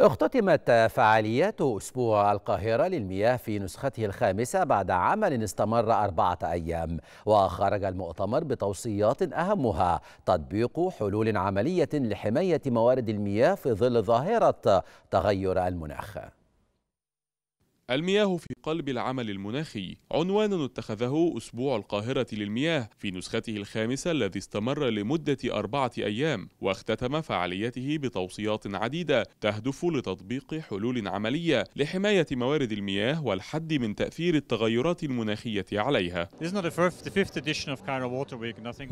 اختتمت فعاليات أسبوع القاهرة للمياه في نسخته الخامسة بعد عمل استمر أربعة أيام وخرج المؤتمر بتوصيات أهمها تطبيق حلول عملية لحماية موارد المياه في ظل ظاهرة تغير المناخ المياه في قلب العمل المناخي عنوان اتخذه أسبوع القاهرة للمياه في نسخته الخامسة الذي استمر لمدة أربعة أيام واختتم فعاليته بتوصيات عديدة تهدف لتطبيق حلول عملية لحماية موارد المياه والحد من تأثير التغيرات المناخية عليها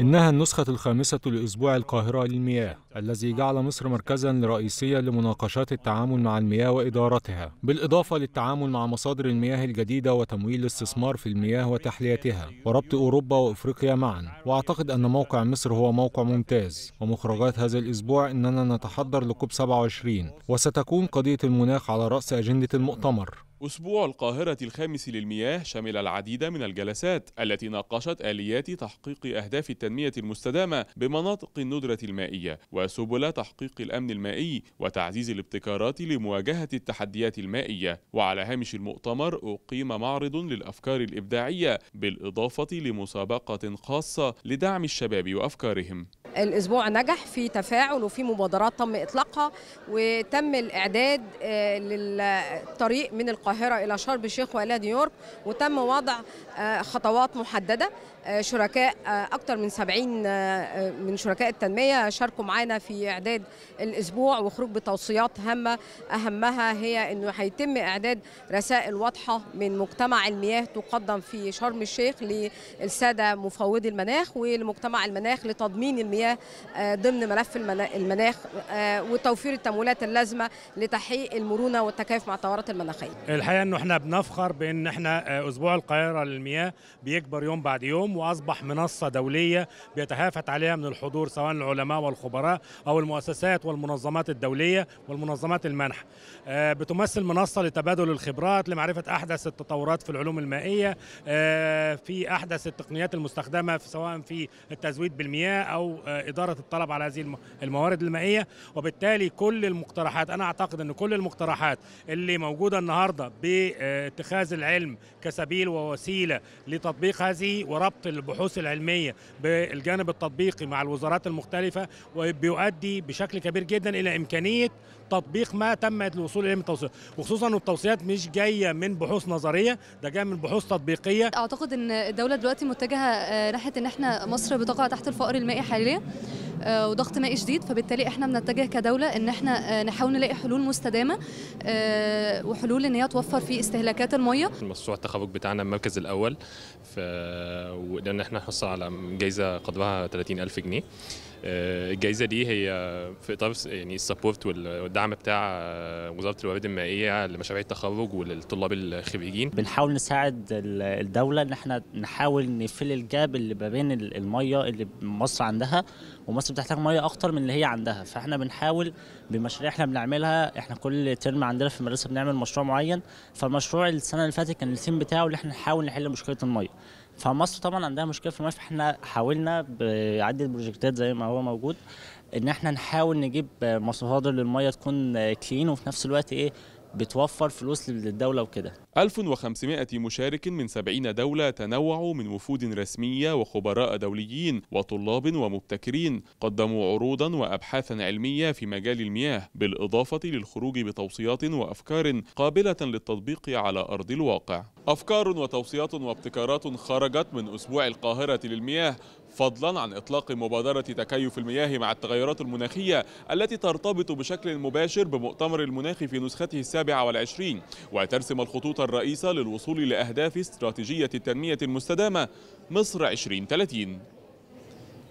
إنها النسخة الخامسة لأسبوع القاهرة للمياه الذي جعل مصر مركزا رئيسيا لمناقشات التعامل مع المياه وإدارتها بالإضافة للتعامل مع مع مصادر المياه الجديدة وتمويل الاستثمار في المياه وتحليتها وربط أوروبا وأفريقيا معا وأعتقد أن موقع مصر هو موقع ممتاز ومخرجات هذا الأسبوع أننا نتحضر لكوب 27 وستكون قضية المناخ على رأس أجندة المؤتمر أسبوع القاهرة الخامس للمياه شمل العديد من الجلسات التي ناقشت آليات تحقيق أهداف التنمية المستدامة بمناطق الندرة المائية وسبل تحقيق الأمن المائي وتعزيز الابتكارات لمواجهة التحديات المائية وعلى هامش المؤتمر أقيم معرض للأفكار الإبداعية بالإضافة لمسابقة خاصة لدعم الشباب وأفكارهم الاسبوع نجح في تفاعل وفي مبادرات تم اطلاقها وتم الاعداد آه، للطريق من القاهره القاهرة إلى شرم الشيخ وإلى نيويورك وتم وضع آه، خطوات محددة آه، شركاء آه، أكثر من 70 من شركاء التنمية شاركوا معانا في إعداد الأسبوع وخروج بتوصيات هامة أهمها هي أنه هيتم إعداد رسائل واضحة من مجتمع المياه تقدم في شرم الشيخ للسادة مفوضي المناخ ولمجتمع المناخ لتضمين المياه ضمن ملف المناخ وتوفير التمويلات اللازمة لتحقيق المرونة والتكيف مع التغيرات المناخية الحقيقه انه احنا بنفخر بان احنا آه، اسبوع القاهره للمياه بيكبر يوم بعد يوم واصبح منصه دوليه بيتهافت عليها من الحضور سواء العلماء والخبراء او المؤسسات والمنظمات الدوليه والمنظمات المانحه. آه، بتمثل منصه لتبادل الخبرات لمعرفه احدث التطورات في العلوم المائيه آه، في احدث التقنيات المستخدمه في سواء في التزويد بالمياه او اداره الطلب على هذه الموارد المائيه وبالتالي كل المقترحات انا اعتقد ان كل المقترحات اللي موجوده النهارده باتخاذ العلم كسبيل ووسيله لتطبيق هذه وربط البحوث العلميه بالجانب التطبيقي مع الوزارات المختلفه وبيؤدي بشكل كبير جدا الى امكانيه تطبيق ما تم الوصول اليه من التوصيات وخصوصا ان التوصيات مش جايه من بحوث نظريه ده جايه من بحوث تطبيقيه اعتقد ان الدوله دلوقتي متجهه آه، ناحيه ان احنا مصر بتقع تحت الفقر المائي حاليا آه، وضغط مائي شديد فبالتالي احنا بنتجه كدوله ان احنا آه، نحاول نلاقي حلول مستدامه آه، وحلول ان هي توفر في استهلاكات الميه مشروع التخرج بتاعنا المركز الاول ف... وقدرنا احنا نحصل على جائزه قدرها 30000 جنيه آه، الجائزه دي هي في اطار يعني السبورت والدعم بتاع آه، وزاره الموارد المائيه لمشاريع التخرج وللطلاب الخريجين بنحاول نساعد الدوله ان احنا نحاول نفل الجاب اللي ما بين الميه اللي مصر عندها ومصر بتحتاج ميه اكتر من اللي هي عندها فاحنا بنحاول بمشاريع احنا بنعملها احنا كل ترم عندنا في المدرسه بنعمل مشروع معين فالمشروع السنه اللي فاتت كان الثيم بتاعه اللي احنا نحاول نحل مشكله الميه فمصر طبعا عندها مشكله في المياه فاحنا حاولنا بعده بروجكتات زي ما هو موجود ان احنا نحاول نجيب مصادر للميه تكون كلين وفي نفس الوقت ايه بتوفر فلوس للدولة وكده 1500 مشارك من 70 دولة تنوعوا من وفود رسمية وخبراء دوليين وطلاب ومبتكرين قدموا عروضا وأبحاثا علمية في مجال المياه بالإضافة للخروج بتوصيات وأفكار قابلة للتطبيق على أرض الواقع أفكار وتوصيات وابتكارات خرجت من أسبوع القاهرة للمياه فضلا عن إطلاق مبادرة تكيف المياه مع التغيرات المناخية التي ترتبط بشكل مباشر بمؤتمر المناخ في نسخته السابعة والعشرين وترسم الخطوط الرئيسة للوصول لأهداف استراتيجية التنمية المستدامة مصر 2030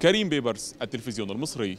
كريم بيبرس التلفزيون المصري